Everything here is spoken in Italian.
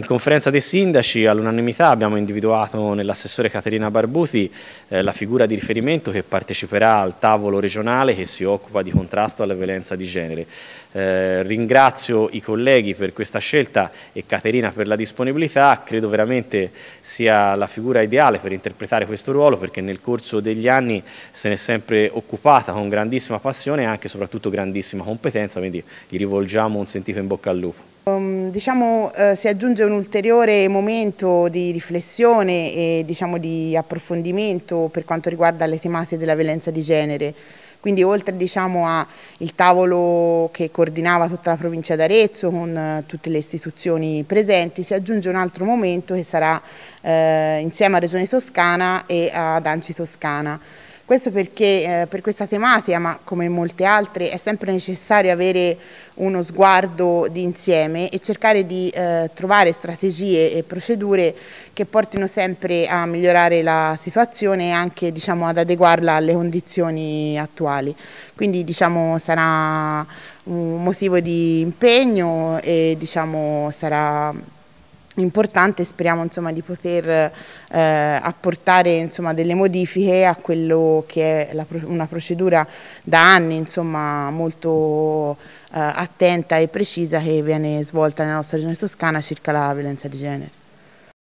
In conferenza dei sindaci all'unanimità abbiamo individuato nell'assessore Caterina Barbuti eh, la figura di riferimento che parteciperà al tavolo regionale che si occupa di contrasto alla violenza di genere. Eh, ringrazio i colleghi per questa scelta e Caterina per la disponibilità, credo veramente sia la figura ideale per interpretare questo ruolo perché nel corso degli anni se ne è sempre occupata con grandissima passione e anche soprattutto grandissima competenza, quindi gli rivolgiamo un sentito in bocca al lupo. Ehm, diciamo, eh, si aggiunge un ulteriore momento di riflessione e diciamo, di approfondimento per quanto riguarda le tematiche della violenza di genere. Quindi oltre diciamo, al tavolo che coordinava tutta la provincia d'Arezzo con eh, tutte le istituzioni presenti, si aggiunge un altro momento che sarà eh, insieme a Regione Toscana e ad Anci Toscana. Questo perché eh, per questa tematica, ma come molte altre, è sempre necessario avere uno sguardo d'insieme e cercare di eh, trovare strategie e procedure che portino sempre a migliorare la situazione e anche diciamo, ad adeguarla alle condizioni attuali. Quindi diciamo, sarà un motivo di impegno e diciamo, sarà importante speriamo insomma, di poter eh, apportare insomma, delle modifiche a quello che è la, una procedura da anni insomma, molto eh, attenta e precisa che viene svolta nella nostra regione toscana circa la violenza di genere.